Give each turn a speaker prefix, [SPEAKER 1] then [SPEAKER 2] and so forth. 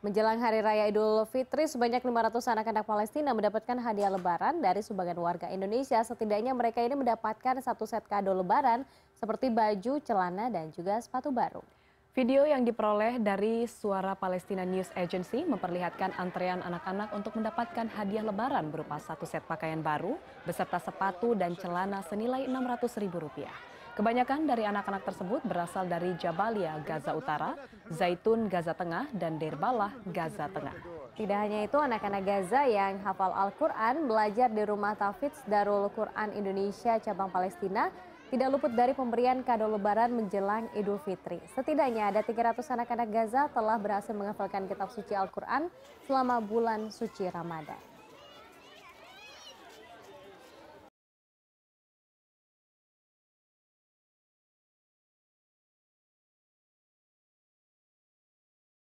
[SPEAKER 1] Menjelang Hari Raya Idul Fitri, sebanyak 500 anak-anak Palestina mendapatkan hadiah lebaran dari sebagian warga Indonesia. Setidaknya mereka ini mendapatkan satu set kado lebaran seperti baju, celana, dan juga sepatu baru.
[SPEAKER 2] Video yang diperoleh dari Suara Palestina News Agency memperlihatkan antrean anak-anak untuk mendapatkan hadiah lebaran berupa satu set pakaian baru beserta sepatu dan celana senilai 600 ribu rupiah. Kebanyakan dari anak-anak tersebut berasal dari Jabalia, Gaza Utara, Zaitun, Gaza Tengah, dan Derbalah, Gaza Tengah.
[SPEAKER 1] Tidak hanya itu, anak-anak Gaza yang hafal Al-Quran belajar di rumah Tafidz Darul Quran Indonesia cabang Palestina tidak luput dari pemberian kado lebaran menjelang Idul Fitri. Setidaknya ada 300 anak-anak Gaza telah berhasil menghafalkan kitab suci Al-Quran selama bulan suci Ramadan.